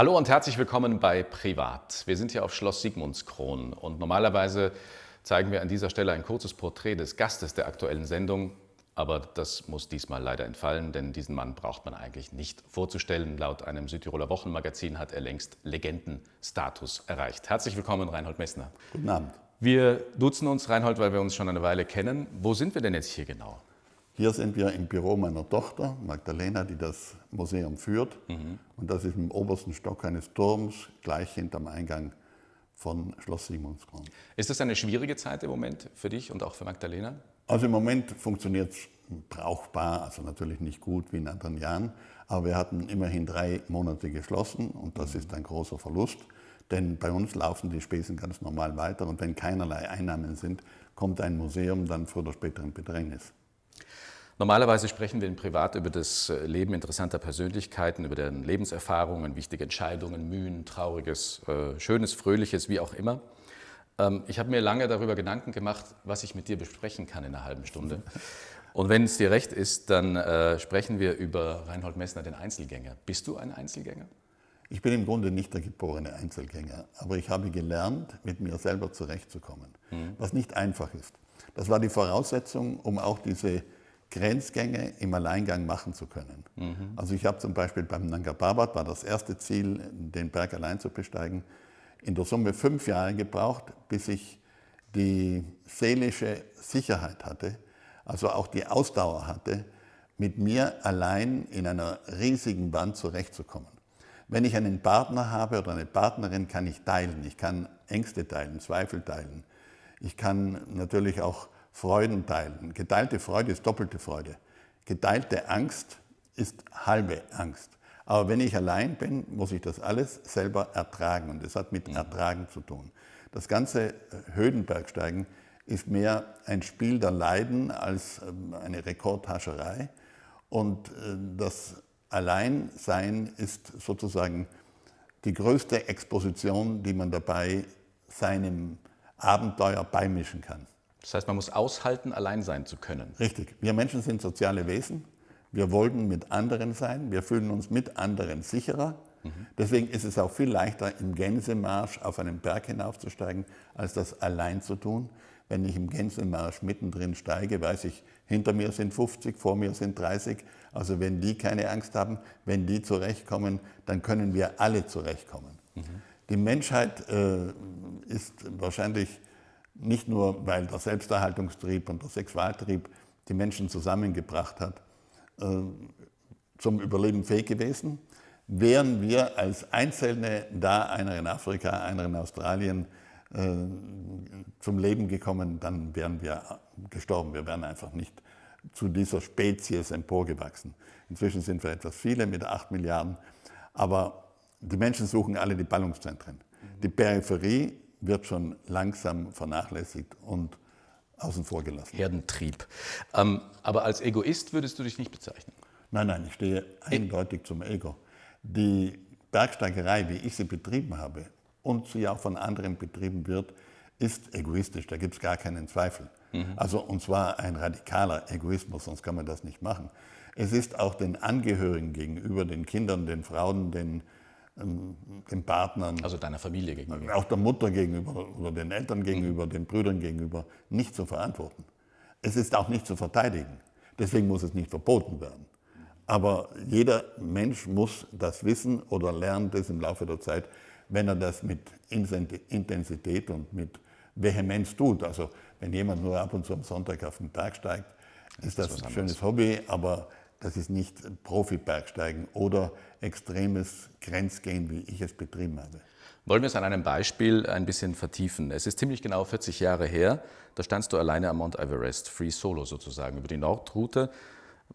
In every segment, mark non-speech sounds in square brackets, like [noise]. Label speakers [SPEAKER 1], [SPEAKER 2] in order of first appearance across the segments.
[SPEAKER 1] Hallo und herzlich willkommen bei Privat. Wir sind hier auf Schloss Sigmundskron und normalerweise zeigen wir an dieser Stelle ein kurzes Porträt des Gastes der aktuellen Sendung. Aber das muss diesmal leider entfallen, denn diesen Mann braucht man eigentlich nicht vorzustellen. Laut einem Südtiroler Wochenmagazin hat er längst Legendenstatus erreicht. Herzlich willkommen, Reinhold Messner. Guten Abend. Wir duzen uns, Reinhold, weil wir uns schon eine Weile kennen. Wo sind wir denn jetzt hier genau?
[SPEAKER 2] Hier sind wir im Büro meiner Tochter, Magdalena, die das Museum führt. Mhm. Und das ist im obersten Stock eines Turms, gleich hinterm Eingang von Schloss Simonsgrund.
[SPEAKER 1] Ist das eine schwierige Zeit im Moment für dich und auch für Magdalena?
[SPEAKER 2] Also im Moment funktioniert es brauchbar, also natürlich nicht gut wie in anderen Jahren, aber wir hatten immerhin drei Monate geschlossen und das mhm. ist ein großer Verlust, denn bei uns laufen die Spesen ganz normal weiter und wenn keinerlei Einnahmen sind, kommt ein Museum dann früher oder später in Bedrängnis.
[SPEAKER 1] Normalerweise sprechen wir in Privat über das äh, Leben interessanter Persönlichkeiten, über deren Lebenserfahrungen, wichtige Entscheidungen, Mühen, Trauriges, äh, Schönes, Fröhliches, wie auch immer. Ähm, ich habe mir lange darüber Gedanken gemacht, was ich mit dir besprechen kann in einer halben Stunde. Und wenn es dir recht ist, dann äh, sprechen wir über Reinhold Messner, den Einzelgänger. Bist du ein Einzelgänger?
[SPEAKER 2] Ich bin im Grunde nicht der geborene Einzelgänger, aber ich habe gelernt, mit mir selber zurechtzukommen, mhm. was nicht einfach ist. Das war die Voraussetzung, um auch diese Grenzgänge im Alleingang machen zu können. Mhm. Also ich habe zum Beispiel beim Nanga Parbat, war das erste Ziel, den Berg allein zu besteigen, in der Summe fünf Jahre gebraucht, bis ich die seelische Sicherheit hatte, also auch die Ausdauer hatte, mit mir allein in einer riesigen Wand zurechtzukommen. Wenn ich einen Partner habe oder eine Partnerin, kann ich teilen. Ich kann Ängste teilen, Zweifel teilen. Ich kann natürlich auch Freuden teilen. Geteilte Freude ist doppelte Freude. Geteilte Angst ist halbe Angst. Aber wenn ich allein bin, muss ich das alles selber ertragen. Und das hat mit mhm. Ertragen zu tun. Das ganze äh, Höhenbergsteigen ist mehr ein Spiel der Leiden als ähm, eine Rekordhascherei. Und äh, das Alleinsein ist sozusagen die größte Exposition, die man dabei seinem Abenteuer beimischen kann. Das heißt, man muss
[SPEAKER 1] aushalten, allein sein zu können.
[SPEAKER 2] Richtig. Wir Menschen sind soziale Wesen. Wir wollen mit anderen sein. Wir fühlen uns mit anderen sicherer. Mhm. Deswegen ist es auch viel leichter, im Gänsemarsch auf einen Berg hinaufzusteigen, als das allein zu tun. Wenn ich im Gänsemarsch mittendrin steige, weiß ich, hinter mir sind 50, vor mir sind 30. Also wenn die keine Angst haben, wenn die zurechtkommen, dann können wir alle zurechtkommen. Mhm. Die Menschheit äh, ist wahrscheinlich nicht nur, weil der Selbsterhaltungstrieb und der Sexualtrieb die Menschen zusammengebracht hat, äh, zum Überleben fähig gewesen. Wären wir als Einzelne da, einer in Afrika, einer in Australien, äh, zum Leben gekommen, dann wären wir gestorben. Wir wären einfach nicht zu dieser Spezies emporgewachsen. Inzwischen sind wir etwas viele mit acht Milliarden, aber die Menschen suchen alle die Ballungszentren. Die Peripherie wird schon langsam vernachlässigt und außen vor gelassen. Herdentrieb. Ähm, aber als Egoist würdest du dich nicht bezeichnen? Nein, nein, ich stehe e eindeutig zum Ego. Die Bergsteigerei, wie ich sie betrieben habe und sie auch von anderen betrieben wird, ist egoistisch, da gibt es gar keinen Zweifel. Mhm. Also, und zwar ein radikaler Egoismus, sonst kann man das nicht machen. Es ist auch den Angehörigen gegenüber, den Kindern, den Frauen, den ähm, den Partnern. Also deiner Familie gegenüber. Äh, auch der Mutter gegenüber oder den Eltern gegenüber, mhm. den Brüdern gegenüber, nicht zu verantworten. Es ist auch nicht zu verteidigen. Deswegen muss es nicht verboten werden. Aber jeder Mensch muss das wissen oder lernt es im Laufe der Zeit, wenn er das mit Intensität und mit Vehemenz tut. Also wenn jemand nur ab und zu am Sonntag auf den Tag steigt, ist das, das ein schönes Hobby, aber das ist nicht Profi-Bergsteigen oder extremes Grenzgehen, wie ich es betrieben habe. Wollen wir es an einem Beispiel ein bisschen vertiefen? Es ist ziemlich genau
[SPEAKER 1] 40 Jahre her, da standst du alleine am Mount Everest, free solo sozusagen, über die Nordroute.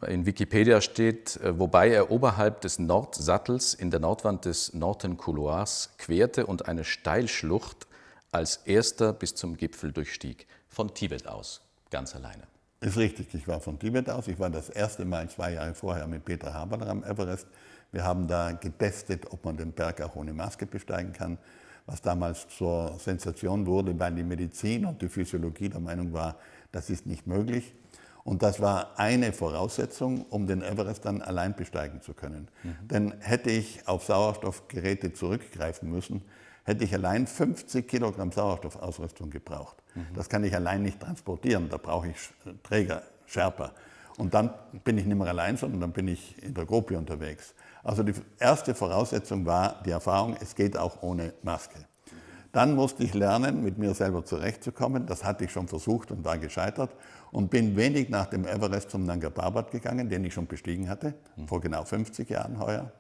[SPEAKER 1] In Wikipedia steht, äh, wobei er oberhalb des Nordsattels in der Nordwand des Northern Couloirs querte und eine Steilschlucht als erster bis zum Gipfel durchstieg, von Tibet aus, ganz alleine.
[SPEAKER 2] Ist richtig, ich war von Tibet aus. Ich war das erste Mal zwei Jahre vorher mit Peter Haberler am Everest. Wir haben da getestet, ob man den Berg auch ohne Maske besteigen kann, was damals zur Sensation wurde, weil die Medizin und die Physiologie der Meinung war, das ist nicht möglich. Und das war eine Voraussetzung, um den Everest dann allein besteigen zu können. Mhm. Denn hätte ich auf Sauerstoffgeräte zurückgreifen müssen, hätte ich allein 50 Kilogramm Sauerstoffausrüstung gebraucht. Das kann ich allein nicht transportieren, da brauche ich äh, Träger, Sherpa. Und dann bin ich nicht mehr allein, sondern dann bin ich in der Gruppe unterwegs. Also die erste Voraussetzung war die Erfahrung, es geht auch ohne Maske. Dann musste ich lernen, mit mir selber zurechtzukommen. Das hatte ich schon versucht und war gescheitert. Und bin wenig nach dem Everest zum Nanga Parbat gegangen, den ich schon bestiegen hatte, mhm. vor genau 50 Jahren heuer.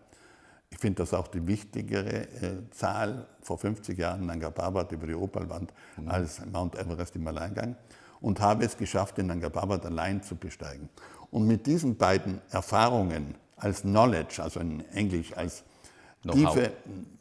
[SPEAKER 2] Ich finde das auch die wichtigere äh, Zahl vor 50 Jahren Nanga Parbat über die Opalwand mhm. als Mount Everest im Alleingang und habe es geschafft, den Nanga Parbat allein zu besteigen. Und mit diesen beiden Erfahrungen als Knowledge, also in Englisch als tiefe äh,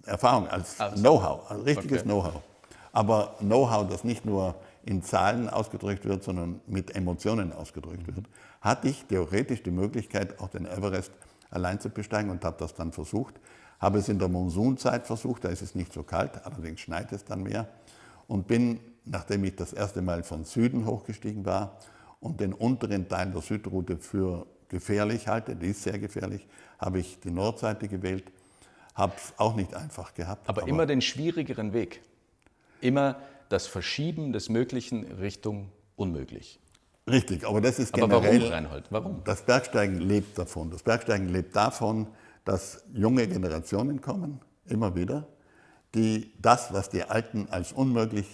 [SPEAKER 2] Erfahrung, als also, Know-how, als richtiges okay. Know-how. Aber Know-how, das nicht nur in Zahlen ausgedrückt wird, sondern mit Emotionen ausgedrückt mhm. wird, hatte ich theoretisch die Möglichkeit, auch den Everest allein zu besteigen und habe das dann versucht. Habe es in der Monsunzeit versucht, da ist es nicht so kalt, allerdings schneit es dann mehr. Und bin, nachdem ich das erste Mal von Süden hochgestiegen war und den unteren Teil der Südroute für gefährlich halte, die ist sehr gefährlich, habe ich die Nordseite gewählt. Habe es auch nicht einfach gehabt. Aber, aber immer den schwierigeren Weg. Immer das Verschieben des Möglichen Richtung unmöglich. Richtig, aber das ist generell. Aber warum, Reinhold? Warum? Das Bergsteigen lebt davon. Das Bergsteigen lebt davon, dass junge Generationen kommen, immer wieder, die das, was die Alten als unmöglich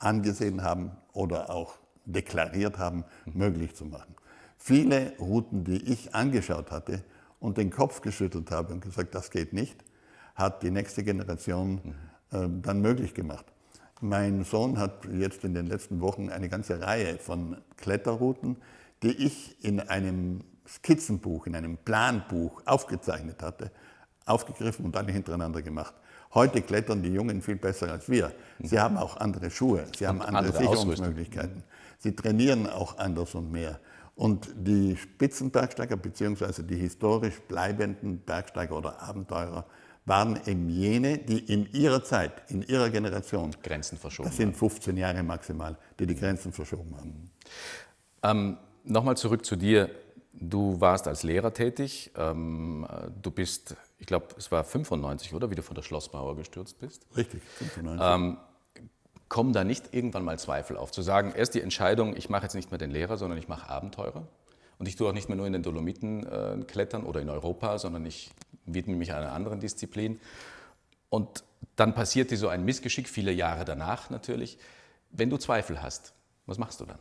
[SPEAKER 2] angesehen haben oder auch deklariert haben, möglich zu machen. Viele Routen, die ich angeschaut hatte und den Kopf geschüttelt habe und gesagt, das geht nicht, hat die nächste Generation äh, dann möglich gemacht. Mein Sohn hat jetzt in den letzten Wochen eine ganze Reihe von Kletterrouten, die ich in einem Skizzenbuch, in einem Planbuch aufgezeichnet hatte, aufgegriffen und dann hintereinander gemacht. Heute klettern die Jungen viel besser als wir. Mhm. Sie haben auch andere Schuhe, sie haben andere, andere Sicherungsmöglichkeiten. Sie trainieren auch anders und mehr. Und die Spitzenbergsteiger, beziehungsweise die historisch bleibenden Bergsteiger oder Abenteurer, waren eben jene, die in ihrer Zeit, in ihrer Generation Grenzen verschoben haben. Das sind 15 Jahre maximal, die die Grenzen verschoben haben. Ähm, Nochmal zurück zu dir.
[SPEAKER 1] Du warst als Lehrer tätig. Ähm, du bist, ich glaube, es war 95, oder? Wie du von der Schlossmauer gestürzt bist. Richtig, 95. Ähm, kommen da nicht irgendwann mal Zweifel auf? Zu sagen, erst die Entscheidung, ich mache jetzt nicht mehr den Lehrer, sondern ich mache Abenteurer? Und ich tue auch nicht mehr nur in den Dolomiten äh, klettern oder in Europa, sondern ich widme mich einer anderen Disziplin. Und dann passierte so ein Missgeschick, viele Jahre danach natürlich. Wenn du Zweifel hast, was machst du dann?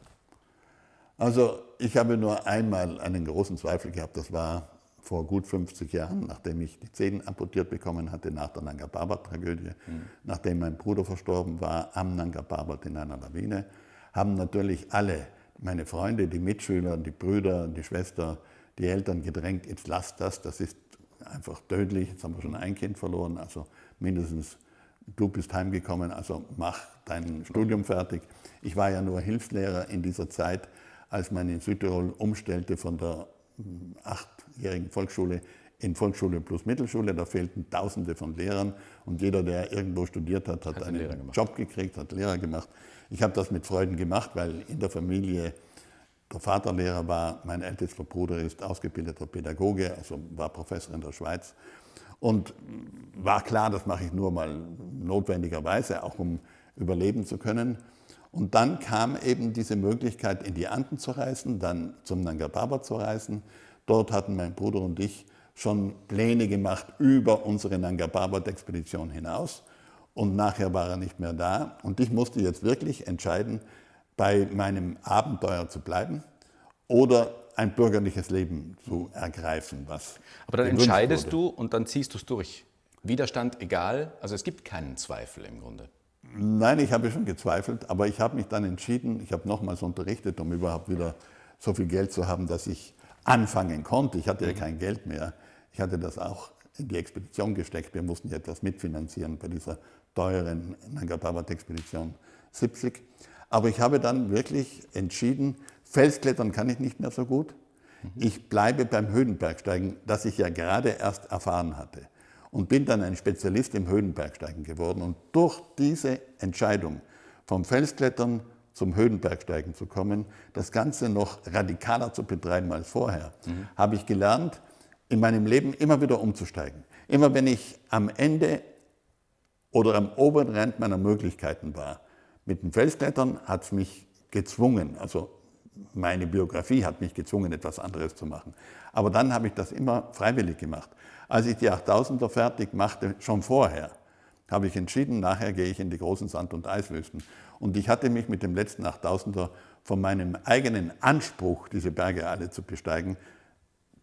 [SPEAKER 2] Also ich habe nur einmal einen großen Zweifel gehabt. Das war vor gut 50 Jahren, nachdem ich die Zähne amputiert bekommen hatte nach der Nanga Parbat-Tragödie, mhm. nachdem mein Bruder verstorben war am Nanga Parbat in einer Lawine, haben natürlich alle meine Freunde, die Mitschüler, die Brüder, die Schwester, die Eltern gedrängt, jetzt lasst das, das ist einfach tödlich, jetzt haben wir schon ein Kind verloren, also mindestens du bist heimgekommen, also mach dein Studium fertig. Ich war ja nur Hilfslehrer in dieser Zeit, als man in Südtirol umstellte von der hm, achtjährigen Volksschule in Volksschule plus Mittelschule, da fehlten Tausende von Lehrern und jeder, der irgendwo studiert hat, hat, hat einen, einen Job gekriegt, hat Lehrer gemacht. Ich habe das mit Freuden gemacht, weil in der Familie der Vater Lehrer war, mein ältester Bruder ist ausgebildeter Pädagoge, also war Professor in der Schweiz. Und war klar, das mache ich nur mal notwendigerweise, auch um überleben zu können. Und dann kam eben diese Möglichkeit, in die Anden zu reisen, dann zum Nanga Baba zu reisen. Dort hatten mein Bruder und ich schon Pläne gemacht über unsere Nanga Baba-Expedition hinaus und nachher war er nicht mehr da. Und ich musste jetzt wirklich entscheiden, bei meinem Abenteuer zu bleiben oder ein bürgerliches Leben zu ergreifen. Was Aber dann entscheidest wurde. du und dann ziehst du es durch.
[SPEAKER 1] Widerstand egal, also es gibt keinen Zweifel im Grunde.
[SPEAKER 2] Nein, ich habe schon gezweifelt, aber ich habe mich dann entschieden, ich habe nochmals unterrichtet, um überhaupt wieder so viel Geld zu haben, dass ich anfangen konnte. Ich hatte ja mhm. kein Geld mehr. Ich hatte das auch in die Expedition gesteckt. Wir mussten ja etwas mitfinanzieren bei dieser teuren Nangatabat-Expedition 70. Aber ich habe dann wirklich entschieden, Felsklettern kann ich nicht mehr so gut. Mhm. Ich bleibe beim Höhenbergsteigen, das ich ja gerade erst erfahren hatte. Und bin dann ein Spezialist im Höhenbergsteigen geworden. Und durch diese Entscheidung, vom Felsklettern zum Höhenbergsteigen zu kommen, das Ganze noch radikaler zu betreiben als vorher, mhm. habe ich gelernt, in meinem Leben immer wieder umzusteigen. Immer wenn ich am Ende oder am oberen Rand meiner Möglichkeiten war. Mit den Felsklettern hat es mich gezwungen, also meine Biografie hat mich gezwungen, etwas anderes zu machen. Aber dann habe ich das immer freiwillig gemacht. Als ich die 8000er fertig machte, schon vorher, habe ich entschieden, nachher gehe ich in die großen Sand- und Eiswüsten. Und ich hatte mich mit dem letzten 8000er von meinem eigenen Anspruch, diese Berge alle zu besteigen,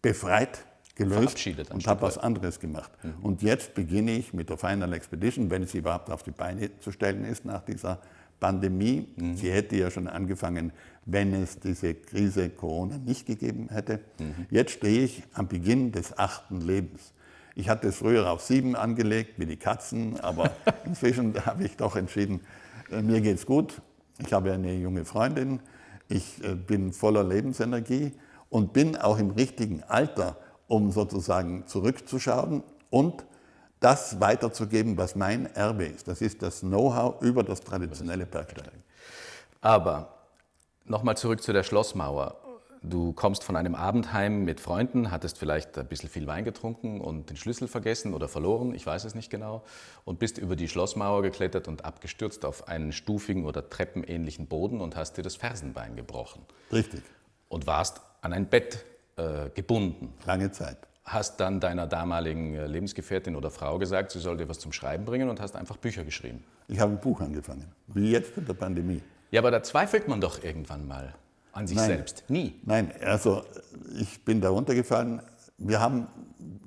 [SPEAKER 2] befreit gelöst und habe was anderes gemacht. Mhm. Und jetzt beginne ich mit der Final Expedition, wenn sie überhaupt auf die Beine zu stellen ist nach dieser Pandemie. Mhm. Sie hätte ja schon angefangen, wenn es diese Krise Corona nicht gegeben hätte. Mhm. Jetzt stehe ich am Beginn des achten Lebens. Ich hatte es früher auf sieben angelegt, wie die Katzen, aber [laughs] inzwischen habe ich doch entschieden, äh, mir geht es gut. Ich habe eine junge Freundin. Ich äh, bin voller Lebensenergie und bin auch im richtigen Alter, um sozusagen zurückzuschauen und das weiterzugeben, was mein Erbe ist. Das ist das Know-how über das traditionelle Bergsteigen. Aber nochmal zurück zu der Schlossmauer. Du kommst von einem Abendheim
[SPEAKER 1] mit Freunden, hattest vielleicht ein bisschen viel Wein getrunken und den Schlüssel vergessen oder verloren, ich weiß es nicht genau, und bist über die Schlossmauer geklettert und abgestürzt auf einen stufigen oder treppenähnlichen Boden und hast dir das Fersenbein gebrochen. Richtig. Und warst an ein Bett äh, gebunden. Lange Zeit. Hast dann deiner damaligen äh, Lebensgefährtin oder Frau gesagt, sie soll dir was zum Schreiben bringen und hast einfach Bücher geschrieben.
[SPEAKER 2] Ich habe ein Buch angefangen, wie jetzt in der Pandemie.
[SPEAKER 1] Ja, aber da zweifelt man doch irgendwann mal
[SPEAKER 2] an sich Nein. selbst. Nie. Nein, also ich bin da runtergefallen. Wir haben,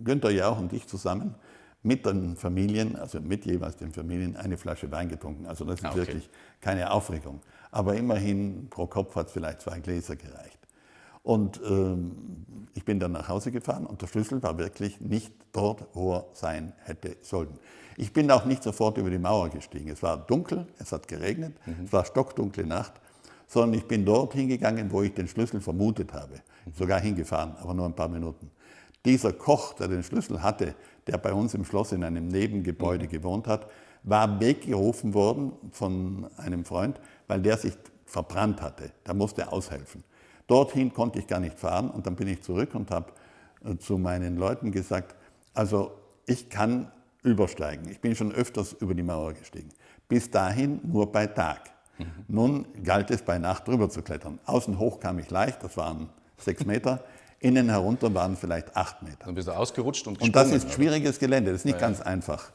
[SPEAKER 2] Günther Jauch und ich zusammen, mit den Familien, also mit jeweils den Familien, eine Flasche Wein getrunken. Also das ist ah, okay. wirklich keine Aufregung. Aber immerhin, pro Kopf hat es vielleicht zwei Gläser gereicht. Und ähm, ich bin dann nach Hause gefahren und der Schlüssel war wirklich nicht dort, wo er sein hätte sollen. Ich bin auch nicht sofort über die Mauer gestiegen. Es war dunkel, es hat geregnet, mhm. es war stockdunkle Nacht, sondern ich bin dort hingegangen, wo ich den Schlüssel vermutet habe. Mhm. Sogar hingefahren, aber nur ein paar Minuten. Dieser Koch, der den Schlüssel hatte, der bei uns im Schloss in einem Nebengebäude mhm. gewohnt hat, war weggerufen worden von einem Freund, weil der sich verbrannt hatte. Da musste er aushelfen. Dorthin konnte ich gar nicht fahren und dann bin ich zurück und habe äh, zu meinen Leuten gesagt, also ich kann übersteigen. Ich bin schon öfters über die Mauer gestiegen. Bis dahin nur bei Tag. Mhm. Nun galt es bei Nacht drüber zu klettern. Außen hoch kam ich leicht, das waren sechs [laughs] Meter. Innen herunter waren vielleicht acht Meter. Dann bist du
[SPEAKER 1] ausgerutscht und Und das ist schwieriges
[SPEAKER 2] Gelände, das ist nicht ja, ganz ja. einfach.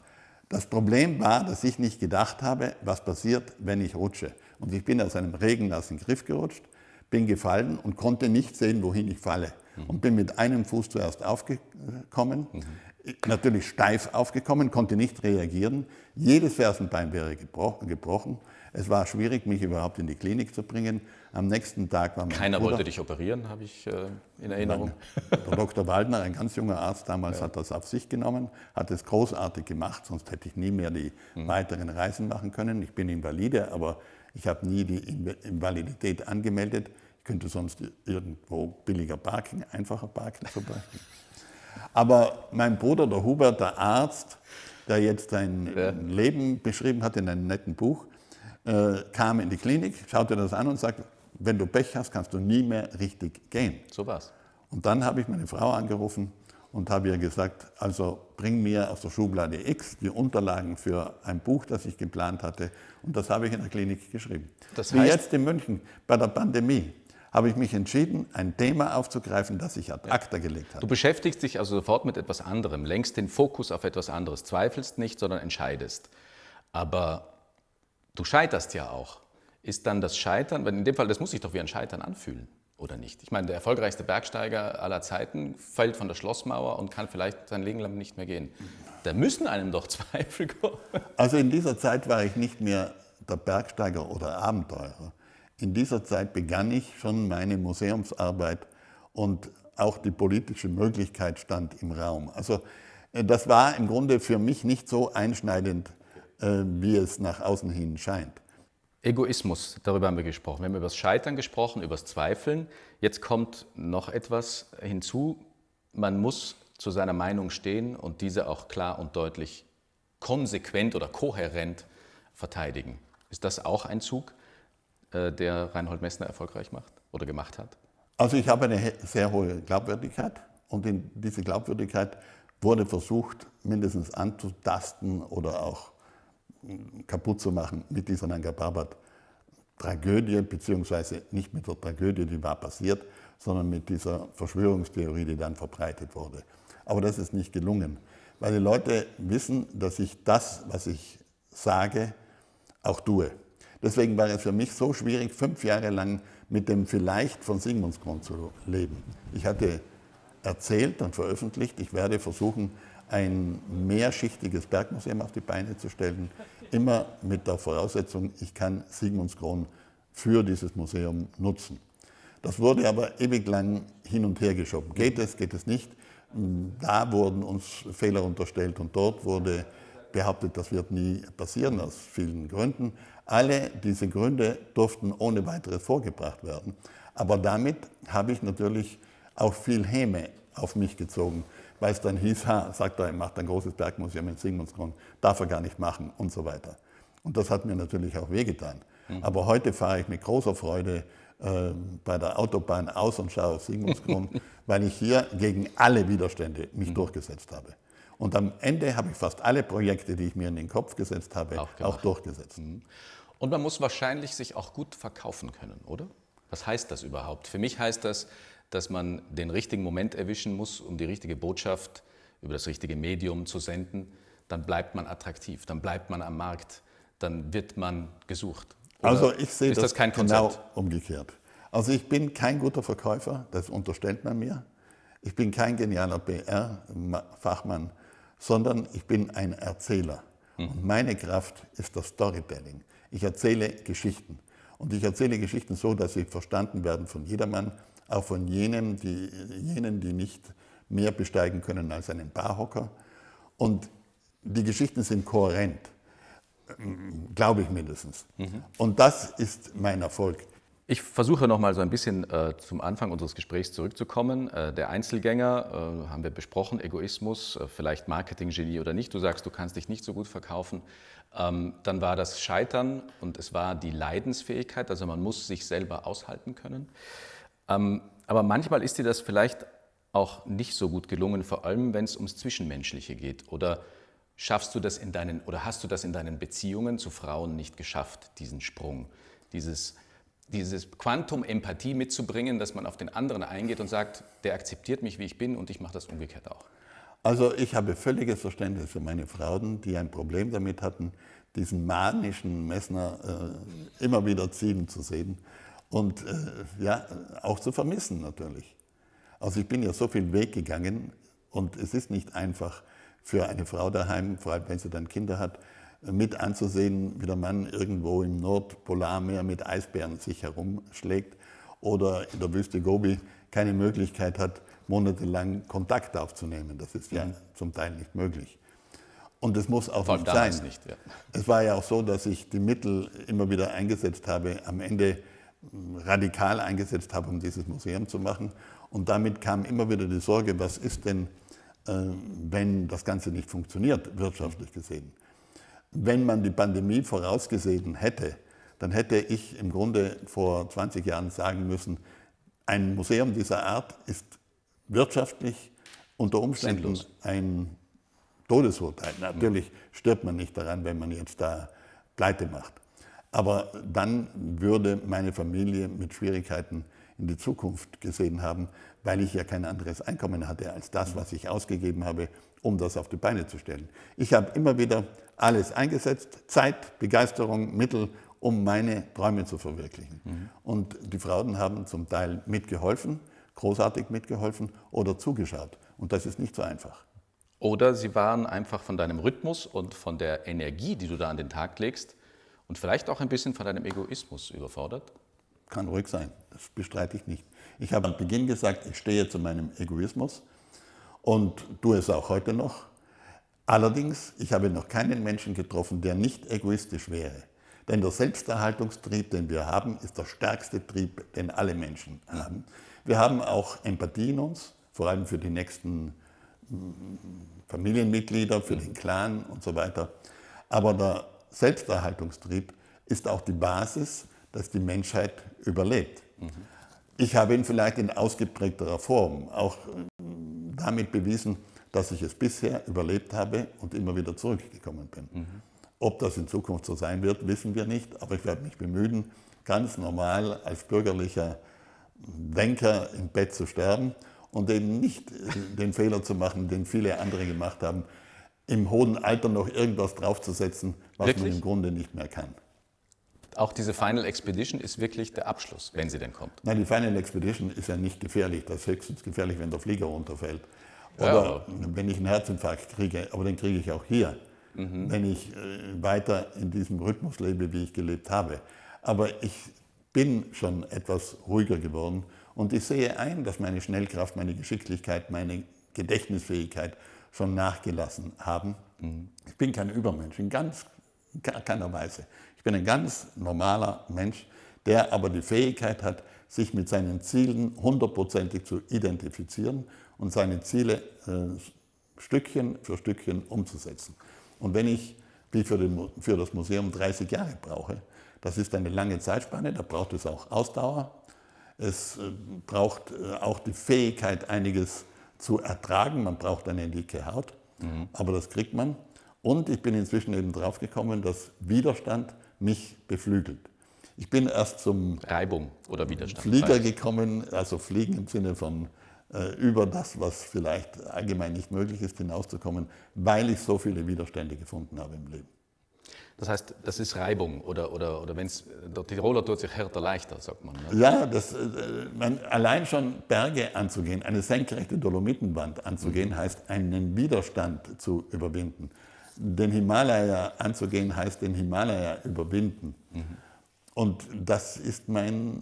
[SPEAKER 2] Das Problem war, dass ich nicht gedacht habe, was passiert, wenn ich rutsche. Und ich bin aus einem Regennassen Griff gerutscht bin gefallen und konnte nicht sehen, wohin ich falle. Mhm. Und bin mit einem Fuß zuerst aufgekommen, mhm. natürlich steif aufgekommen, konnte nicht reagieren. Jedes Fersenbein wäre gebrochen. Es war schwierig, mich überhaupt in die Klinik zu bringen. Am nächsten Tag war mein Keiner Bruder, wollte dich
[SPEAKER 1] operieren, habe ich äh, in Erinnerung.
[SPEAKER 2] Mein, der Dr. Waldner, ein ganz junger Arzt damals, ja. hat das auf sich genommen, hat es großartig gemacht, sonst hätte ich nie mehr die mhm. weiteren Reisen machen können. Ich bin Invalide, aber ich habe nie die Invalidität angemeldet. Ich könnte sonst irgendwo billiger parken, einfacher parken zum Beispiel. Aber mein Bruder, der Hubert, der Arzt, der jetzt sein ja. Leben beschrieben hat in einem netten Buch, äh, kam in die Klinik, schaute das an und sagte, wenn du Pech hast, kannst du nie mehr richtig gehen. So was. Und dann habe ich meine Frau angerufen und habe ihr gesagt, also bring mir aus der Schublade X die Unterlagen für ein Buch, das ich geplant hatte. Und das habe ich in der Klinik geschrieben. Das heißt, Wie jetzt in München bei der Pandemie habe ich mich entschieden, ein Thema aufzugreifen, das ich ad acta
[SPEAKER 1] gelegt habe. Du beschäftigst dich also sofort mit etwas anderem, lenkst den Fokus auf etwas anderes, zweifelst nicht, sondern entscheidest. Aber du scheiterst ja auch. Ist dann das Scheitern, weil in dem Fall, das muss sich doch wie ein Scheitern anfühlen oder nicht. Ich meine, der erfolgreichste Bergsteiger aller Zeiten fällt von der Schlossmauer und kann vielleicht sein Leben lang nicht mehr gehen. Da müssen einem doch [laughs] Zweifel kommen.
[SPEAKER 2] Also in dieser Zeit war ich nicht mehr der Bergsteiger oder Abenteurer. In dieser Zeit begann ich schon meine Museumsarbeit und auch die politische Möglichkeit stand im Raum. Also äh, das war im Grunde für mich nicht so einschneidend, äh, wie es nach außen hin scheint. Egoismus, darüber
[SPEAKER 1] haben wir gesprochen. Wir haben über das Scheitern gesprochen, über das Zweifeln. Jetzt kommt noch etwas hinzu. Man muss zu seiner Meinung stehen und diese auch klar und deutlich konsequent oder kohärent verteidigen. Ist das auch ein Zug, äh, der Reinhold Messner erfolgreich macht oder gemacht hat?
[SPEAKER 2] Also ich habe eine sehr hohe Glaubwürdigkeit und in diese Glaubwürdigkeit wurde versucht, mindestens anzutasten oder auch kaputt zu machen mit dieser Nanga Parbat. Tragödie, beziehungsweise nicht mit der Tragödie, die war passiert, sondern mit dieser Verschwörungstheorie, die dann verbreitet wurde. Aber das ist nicht gelungen, weil die Leute wissen, dass ich das, was ich sage, auch tue. Deswegen war es für mich so schwierig, fünf Jahre lang mit dem Vielleicht von Sigmundsgrund zu leben. Ich hatte erzählt und veröffentlicht, ich werde versuchen, ein mehrschichtiges Bergmuseum auf die Beine zu stellen, immer mit der Voraussetzung, ich kann Sigmundskron für dieses Museum nutzen. Das wurde aber ewig lang hin und her geschoben. Geht es, geht es nicht? Da wurden uns Fehler unterstellt und dort wurde behauptet, das wird nie passieren aus vielen Gründen. Alle diese Gründe durften ohne weiteres vorgebracht werden. Aber damit habe ich natürlich auch viel Häme auf mich gezogen weil es dann hieß, ha, sagt er, er macht ein großes Bergmuseum in Sigmundskron, darf er gar nicht machen und so weiter. Und das hat mir natürlich auch wehgetan. Mhm. Aber heute fahre ich mit großer Freude äh, bei der Autobahn aus und schaue auf Sigmundskron, [laughs] weil ich hier gegen alle Widerstände mich mhm. durchgesetzt habe. Und am Ende habe ich fast alle Projekte, die ich mir in den Kopf gesetzt habe, auch, auch durchgesetzt. Mhm.
[SPEAKER 1] Und man muss wahrscheinlich sich auch gut verkaufen können, oder? Was heißt das überhaupt? Für mich heißt das, dass man den richtigen Moment erwischen muss, um die richtige Botschaft über das richtige Medium zu senden, dann bleibt man attraktiv, dann bleibt man am Markt, dann wird man gesucht. Oder also ich sehe das, das genau
[SPEAKER 2] umgekehrt. Also ich bin kein guter Verkäufer, das unterstellt man mir. Ich bin kein genialer BR-Fachmann, sondern ich bin ein Erzähler. Mhm. Und meine Kraft ist das Storytelling. Ich erzähle Geschichten. Und ich erzähle Geschichten so, dass sie verstanden werden von jedermann auch von jenem, die, jenen, die nicht mehr besteigen können als einen Barhocker. Und die Geschichten sind kohärent, glaube ich mindestens. Mhm. Und das ist mein
[SPEAKER 1] Erfolg. Ich versuche nochmal so ein bisschen äh, zum Anfang unseres Gesprächs zurückzukommen. Äh, der Einzelgänger äh, haben wir besprochen, Egoismus, äh, vielleicht Marketinggenie oder nicht. Du sagst, du kannst dich nicht so gut verkaufen. Ähm, dann war das Scheitern und es war die Leidensfähigkeit, also man muss sich selber aushalten können. Ähm, aber manchmal ist dir das vielleicht auch nicht so gut gelungen, vor allem wenn es ums Zwischenmenschliche geht. Oder schaffst du das in deinen oder hast du das in deinen Beziehungen zu Frauen nicht geschafft, diesen Sprung, dieses dieses Quantum Empathie mitzubringen, dass man auf den anderen eingeht und sagt, der akzeptiert mich,
[SPEAKER 2] wie ich bin und ich mache das umgekehrt auch. Also ich habe völliges Verständnis für meine Frauen, die ein Problem damit hatten, diesen manischen Messner äh, immer wieder ziehen zu sehen und äh, ja, auch zu vermissen natürlich. Also ich bin ja so viel Weg gegangen und es ist nicht einfach für eine Frau daheim, vor allem wenn sie dann Kinder hat, mit anzusehen, wie der Mann irgendwo im Nordpolarmeer mit Eisbären sich herumschlägt oder in der Wüste Gobi keine Möglichkeit hat, monatelang Kontakt aufzunehmen. Das ist ja, ja mhm. zum Teil nicht möglich. Und es muss auch nicht sein. Nicht, ja. Es war ja auch so, dass ich die Mittel immer wieder eingesetzt habe. Am Ende radikal eingesetzt habe, um dieses Museum zu machen. Und damit kam immer wieder die Sorge, was ist denn, äh, wenn das Ganze nicht funktioniert, wirtschaftlich gesehen. Wenn man die Pandemie vorausgesehen hätte, dann hätte ich im Grunde vor 20 Jahren sagen müssen, ein Museum dieser Art ist wirtschaftlich unter Umständen Sinnlos. ein Todesurteil. Natürlich stirbt man nicht daran, wenn man jetzt da pleite macht. Aber dann würde meine Familie mit Schwierigkeiten in die Zukunft gesehen haben, weil ich ja kein anderes Einkommen hatte als das, mhm. was ich ausgegeben habe, um das auf die Beine zu stellen. Ich habe immer wieder alles eingesetzt, Zeit, Begeisterung, Mittel, um meine Träume zu verwirklichen. Mhm. Und die Frauen haben zum Teil mitgeholfen, großartig mitgeholfen oder zugeschaut. Und das ist nicht so einfach.
[SPEAKER 1] Oder sie waren einfach von deinem Rhythmus und von der Energie, die du da an den Tag legst, und vielleicht auch ein bisschen von deinem Egoismus überfordert?
[SPEAKER 2] Kann ruhig sein, das bestreite ich nicht. Ich habe am Beginn gesagt, ich stehe zu meinem Egoismus und tue es auch heute noch. Allerdings, ich habe noch keinen Menschen getroffen, der nicht egoistisch wäre. Denn der Selbsterhaltungstrieb, den wir haben, ist der stärkste Trieb, den alle Menschen haben. Wir haben auch Empathie in uns, vor allem für die nächsten mm, Familienmitglieder, für den Clan und so weiter. Aber der Selbsterhaltungstrieb ist auch die Basis, dass die Menschheit überlebt. Mhm. Ich habe ihn vielleicht in ausgeprägterer Form auch äh, damit bewiesen, dass ich es bisher überlebt habe und immer wieder zurückgekommen bin. Mhm. Ob das in Zukunft so sein wird, wissen wir nicht, aber ich werde mich bemühen, ganz normal als bürgerlicher Denker im Bett zu sterben und eben nicht äh, den Fehler zu machen, den viele andere gemacht haben, im hohen Alter noch irgendwas draufzusetzen, was wirklich? man im Grunde nicht mehr kann.
[SPEAKER 1] Auch diese Final Expedition ist wirklich der Abschluss, wenn sie denn kommt.
[SPEAKER 2] Nein, die Final Expedition ist ja nicht gefährlich. Das ist höchstens gefährlich, wenn der Flieger runterfällt. Oder ja. wenn ich einen Herzinfarkt kriege, aber den kriege ich auch hier, mhm. wenn ich äh, weiter in diesem Rhythmus lebe, wie ich gelebt habe. Aber ich bin schon etwas ruhiger geworden und ich sehe ein, dass meine Schnellkraft, meine Geschicklichkeit, meine Gedächtnisfähigkeit schon nachgelassen haben. Mhm. Ich bin kein Übermensch, in ganz keiner Weise. Ich bin ein ganz normaler Mensch, der aber die Fähigkeit hat, sich mit seinen Zielen hundertprozentig zu identifizieren und seine Ziele äh, Stückchen für Stückchen umzusetzen. Und wenn ich, wie für, den, für das Museum, 30 Jahre brauche, das ist eine lange Zeitspanne, da braucht es auch Ausdauer. Es äh, braucht äh, auch die Fähigkeit, einiges zu ertragen. Man braucht eine dicke Haut, mhm. aber das kriegt man. Und ich bin inzwischen eben draufgekommen, dass Widerstand mich beflügelt. Ich bin erst zum Reibung oder Widerstand. Flieger gekommen, also Fliegen im Sinne von äh, über das, was vielleicht allgemein nicht möglich ist, hinauszukommen, weil ich so viele Widerstände gefunden habe im Leben.
[SPEAKER 1] Das heißt, das ist Reibung oder, oder, oder wenn es, der Tiroler tut sich härter leichter, sagt man. Ne? Ja,
[SPEAKER 2] das, äh, man, allein schon Berge anzugehen, eine senkrechte Dolomitenwand anzugehen, mhm. heißt einen Widerstand zu überwinden. Den Himalaya anzugehen, heißt den Himalaya überwinden. Mhm. Und das ist mein,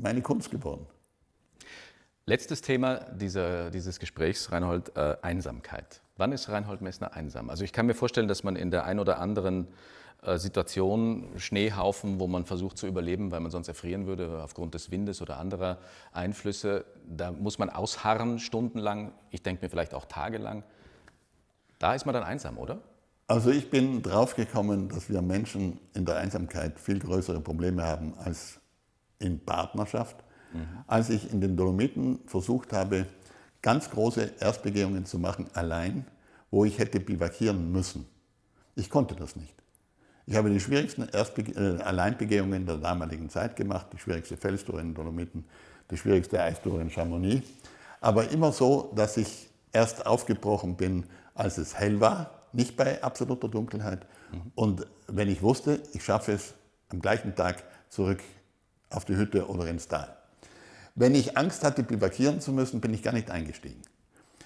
[SPEAKER 2] meine Kunst geworden.
[SPEAKER 1] Letztes Thema dieser, dieses Gesprächs, Reinhold, äh, Einsamkeit. Wann ist Reinhold Messner einsam? Also ich kann mir vorstellen, dass man in der ein oder anderen äh, Situationen, Schneehaufen, wo man versucht zu überleben, weil man sonst erfrieren würde aufgrund des Windes oder anderer Einflüsse. Da muss man ausharren, stundenlang, ich denke mir vielleicht auch tagelang. Da ist man dann einsam, oder?
[SPEAKER 2] Also ich bin draufgekommen, dass wir Menschen in der Einsamkeit viel größere Probleme haben als in Partnerschaft. Mhm. Als ich in den Dolomiten versucht habe, ganz große Erstbegehungen zu machen, allein, wo ich hätte bivakieren müssen. Ich konnte das nicht. Ich habe die schwierigsten Erstbe äh, Alleinbegehungen der damaligen Zeit gemacht, die schwierigste Felstour in Dolomiten, die schwierigste Eistour in Chamonix. Aber immer so, dass ich erst aufgebrochen bin, als es hell war, nicht bei absoluter Dunkelheit. Mhm. Und wenn ich wusste, ich schaffe es am gleichen Tag zurück auf die Hütte oder ins Tal. Wenn ich Angst hatte, bivakieren zu müssen, bin ich gar nicht eingestiegen.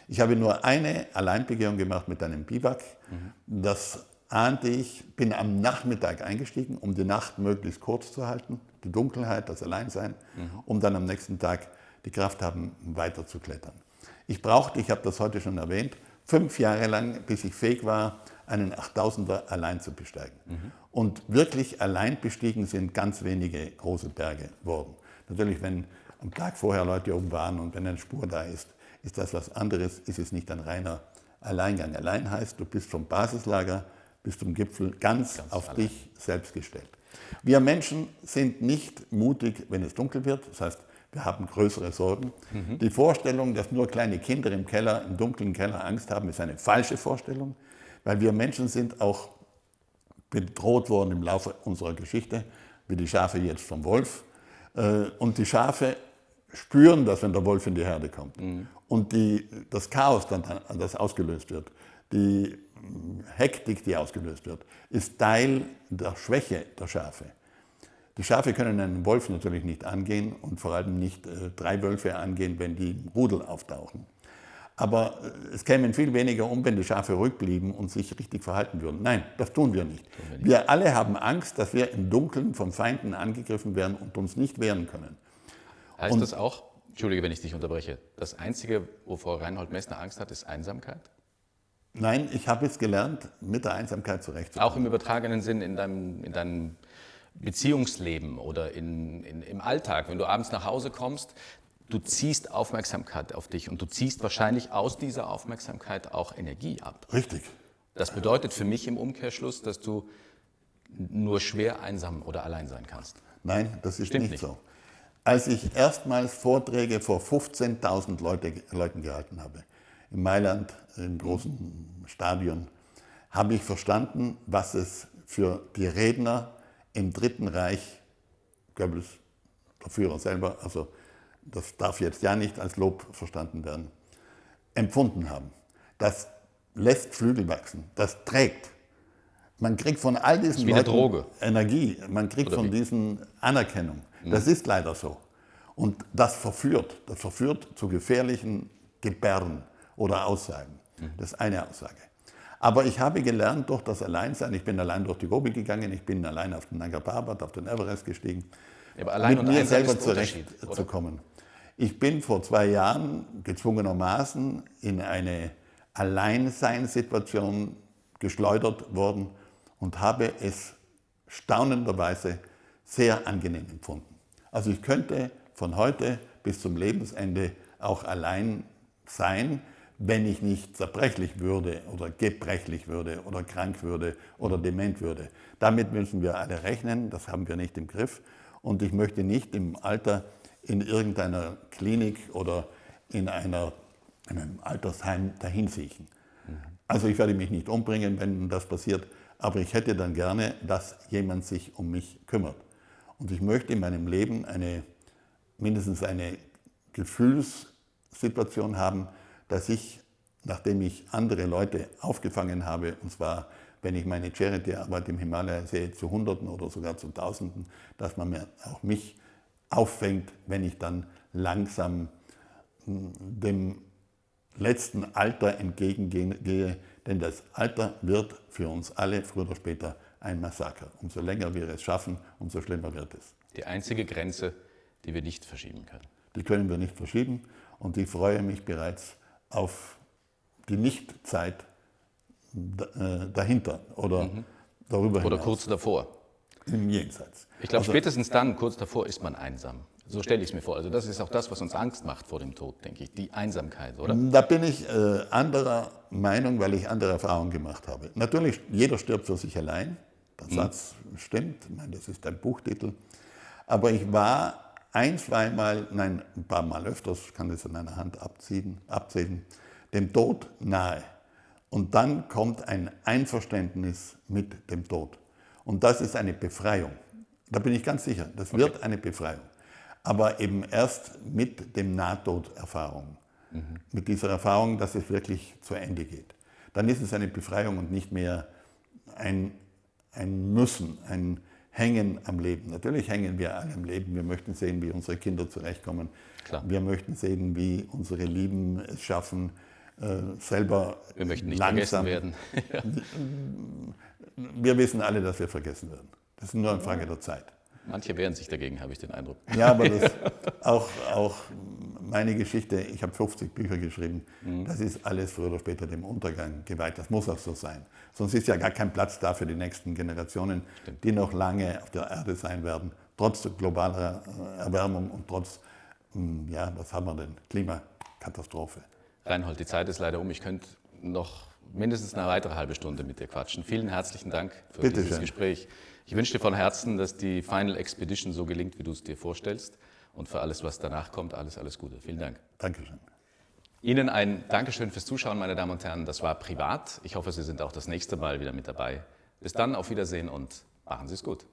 [SPEAKER 2] Ich habe nur eine Alleinbegehung gemacht mit einem Biwak, mhm. das ahnte ich, bin am Nachmittag eingestiegen, um die Nacht möglichst kurz zu halten, die Dunkelheit, das Alleinsein, mhm. um dann am nächsten Tag die Kraft haben, weiter zu klettern. Ich brauchte, ich habe das heute schon erwähnt, fünf Jahre lang, bis ich fähig war, einen 8000er allein zu besteigen. Mhm. Und wirklich allein bestiegen sind ganz wenige große Berge worden. Natürlich, wenn am Tag vorher Leute oben waren und wenn eine Spur da ist, ist das was anderes, ist es nicht ein reiner Alleingang. Allein heißt, du bist vom Basislager bis zum Gipfel ganz, ganz auf allein. dich selbst gestellt. Wir Menschen sind nicht mutig, wenn es dunkel wird. Das heißt, wir haben größere Sorgen. Mhm. Die Vorstellung, dass nur kleine Kinder im Keller, im dunklen Keller Angst haben, ist eine falsche Vorstellung, weil wir Menschen sind auch bedroht worden im Laufe unserer Geschichte, wie die Schafe jetzt vom Wolf. Äh, und die Schafe spüren das, wenn der Wolf in die Herde kommt. Mhm. Und die, das Chaos dann, das ausgelöst wird. Die Hektik, die ausgelöst wird, ist Teil der Schwäche der Schafe. Die Schafe können einen Wolf natürlich nicht angehen und vor allem nicht äh, drei Wölfe angehen, wenn die im Rudel auftauchen. Aber äh, es kämen viel weniger um, wenn die Schafe rückblieben und sich richtig verhalten würden. Nein, das tun wir nicht. Wir alle haben Angst, dass wir im Dunkeln von Feinden angegriffen werden und uns nicht wehren können. Heißt und das auch, Entschuldige, wenn ich dich unterbreche, das Einzige, wovor
[SPEAKER 1] Reinhold Messner Angst hat, ist Einsamkeit? Nein, ich habe es gelernt, mit der Einsamkeit zurechtzukommen. Auch im übertragenen Sinn in deinem, in deinem Beziehungsleben oder in, in, im Alltag. Wenn du abends nach Hause kommst, du ziehst Aufmerksamkeit auf dich und du ziehst wahrscheinlich aus dieser Aufmerksamkeit auch Energie ab. Richtig. Das bedeutet für mich im Umkehrschluss, dass du nur schwer einsam oder allein sein kannst.
[SPEAKER 2] Nein, das ist nicht, nicht, so. Als ich erstmals Vorträge vor 15.000 Leuten gehalten habe, in Mailand im großen Stadion, habe ich verstanden, was es für die Redner im Dritten Reich, Goebbels, der Führer selber, also das darf jetzt ja nicht als Lob verstanden werden, empfunden haben. Das lässt Flügel wachsen, das trägt. Man kriegt von all diesen Leuten Energie, man kriegt von diesen Anerkennung. Mhm. Das ist leider so. Und das verführt, das verführt zu gefährlichen Gebärden oder Aussagen. Das ist eine Aussage. Aber ich habe gelernt durch das Alleinsein, ich bin allein durch die Gobi gegangen, ich bin allein auf den Nanga Parbat, auf den Everest gestiegen, aber allein mit und mir selber zurechtzukommen. Ich bin vor zwei Jahren gezwungenermaßen in eine Alleinseinssituation geschleudert worden und habe es staunenderweise sehr angenehm empfunden. Also ich könnte von heute bis zum Lebensende auch allein sein, wenn ich nicht zerbrechlich würde oder gebrechlich würde oder krank würde oder dement würde. Damit müssen wir alle rechnen, das haben wir nicht im Griff. Und ich möchte nicht im Alter in irgendeiner Klinik oder in, einer, in einem Altersheim dahinsiechen. Also ich werde mich nicht umbringen, wenn das passiert, aber ich hätte dann gerne, dass jemand sich um mich kümmert. Und ich möchte in meinem Leben eine, mindestens eine Gefühlssituation haben, dass ich, nachdem ich andere Leute aufgefangen habe, und zwar wenn ich meine Charity-Arbeit im Himalaya sehe, zu Hunderten oder sogar zu Tausenden, dass man mir, auch mich auffängt, wenn ich dann langsam hm, dem letzten Alter entgegengehe, denn das Alter wird für uns alle früher oder später ein Massaker. Umso länger wir es schaffen, umso schlimmer wird es.
[SPEAKER 1] Die einzige Grenze,
[SPEAKER 2] die wir nicht verschieben können. Die können wir nicht verschieben und ich freue mich bereits auf die Nichtzeit äh, dahinter oder mhm. darüber hinaus. Oder kurz davor. Im Jenseits. Ich glaube, also, spätestens dann,
[SPEAKER 1] kurz davor, ist man einsam. So stelle ich es mir vor. Also das ist auch das, was uns Angst macht vor dem Tod, denke ich, die Einsamkeit, oder? Da
[SPEAKER 2] bin ich äh, anderer Meinung, weil ich andere Erfahrungen gemacht habe. Natürlich, jeder stirbt für sich allein. Der mhm. Satz stimmt, ich meine, das ist ein Buchtitel. Aber ich war ein, zweimal, nein, ein paar Mal öfters, kann das in einer Hand abziehen, abzählen, dem Tod nahe. Und dann kommt ein Einverständnis mit dem Tod. Und das ist eine Befreiung. Da bin ich ganz sicher, das okay. wird eine Befreiung. Aber eben erst mit dem Nahtoderfahrung. Mhm. Mit dieser Erfahrung, dass es wirklich zu Ende geht. Dann ist es eine Befreiung und nicht mehr ein, ein Müssen, ein, hängen am Leben. Natürlich hängen wir alle am Leben. Wir möchten sehen, wie unsere Kinder zurechtkommen. Klar. Wir möchten sehen, wie unsere Lieben es schaffen, äh, selber wir möchten nicht langsam vergessen werden. [laughs] Wir wissen alle, dass wir vergessen werden. Das ist nur eine Frage der Zeit. Manche wehren sich dagegen, habe ich den Eindruck. Ja, aber [laughs] das, auch, auch meine Geschichte, ich habe 50 Bücher geschrieben, mhm. das ist alles früher oder später dem Untergang geweiht. Das muss auch so sein. Sonst ist ja gar kein Platz da für die nächsten Generationen, Stimmt. die noch lange auf der Erde sein werden, trotz globaler äh, Erwärmung und trotz, hm, ja, was haben wir denn, Klimakatastrophe.
[SPEAKER 1] Reinhold, die Zeit ist leider um. Ich könnte noch mindestens eine weitere halbe Stunde mit dir quatschen. Vielen herzlichen Dank für Bitte dieses schön. Gespräch. Ich wünsche dir von Herzen, dass die Final Expedition so gelingt, wie du es dir vorstellst und für alles, was danach kommt, alles, alles Gute. Vielen Dank. Dankeschön. Ihnen ein Dankeschön fürs Zuschauen, meine Damen und Herren. Das war privat. Ich hoffe, Sie sind auch das nächste Mal wieder mit dabei. Bis dann, auf Wiedersehen und machen Sie es gut.